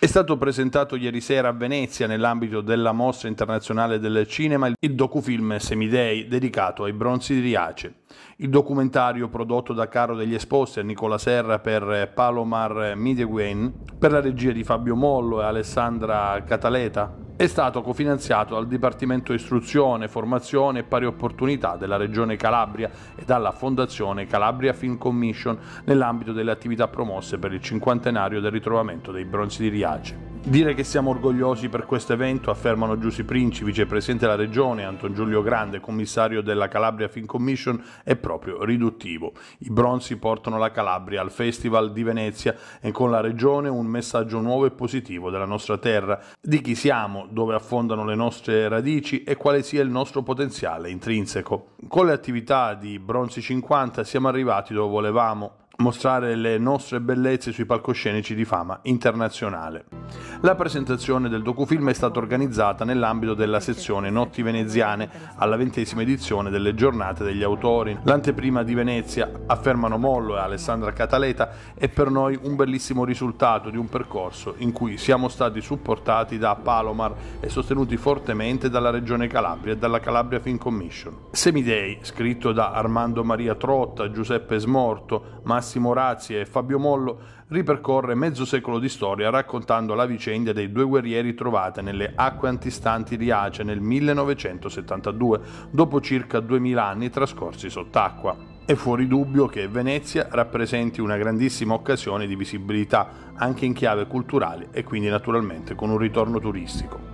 È stato presentato ieri sera a Venezia nell'ambito della mostra internazionale del cinema il docufilm Semidei dedicato ai bronzi di Riace. Il documentario prodotto da Caro degli Esposti e Nicola Serra per Palomar Mideguen, per la regia di Fabio Mollo e Alessandra Cataleta, è stato cofinanziato dal Dipartimento Istruzione, Formazione e Pari Opportunità della Regione Calabria e dalla Fondazione Calabria Film Commission nell'ambito delle attività promosse per il cinquantenario del ritrovamento dei bronzi di Riace. Dire che siamo orgogliosi per questo evento, affermano Giussi Princi, vicepresidente della regione, Anton Giulio Grande, commissario della Calabria Film Commission, è proprio riduttivo. I bronzi portano la Calabria al Festival di Venezia e con la regione un messaggio nuovo e positivo della nostra terra, di chi siamo, dove affondano le nostre radici e quale sia il nostro potenziale intrinseco. Con le attività di Bronzi 50 siamo arrivati dove volevamo, mostrare le nostre bellezze sui palcoscenici di fama internazionale. La presentazione del docufilm è stata organizzata nell'ambito della sezione Notti veneziane alla ventesima edizione delle giornate degli autori. L'anteprima di Venezia, affermano Mollo e Alessandra Cataleta, è per noi un bellissimo risultato di un percorso in cui siamo stati supportati da Palomar e sostenuti fortemente dalla Regione Calabria e dalla Calabria Film Commission. Semidei, scritto da Armando Maria Trotta, Giuseppe Smorto, Massimo Razzi e Fabio Mollo, ripercorre mezzo secolo di storia raccontando la vicenda dei due guerrieri trovate nelle acque antistanti di Ace nel 1972, dopo circa 2000 anni trascorsi sott'acqua. È fuori dubbio che Venezia rappresenti una grandissima occasione di visibilità, anche in chiave culturale e quindi naturalmente con un ritorno turistico.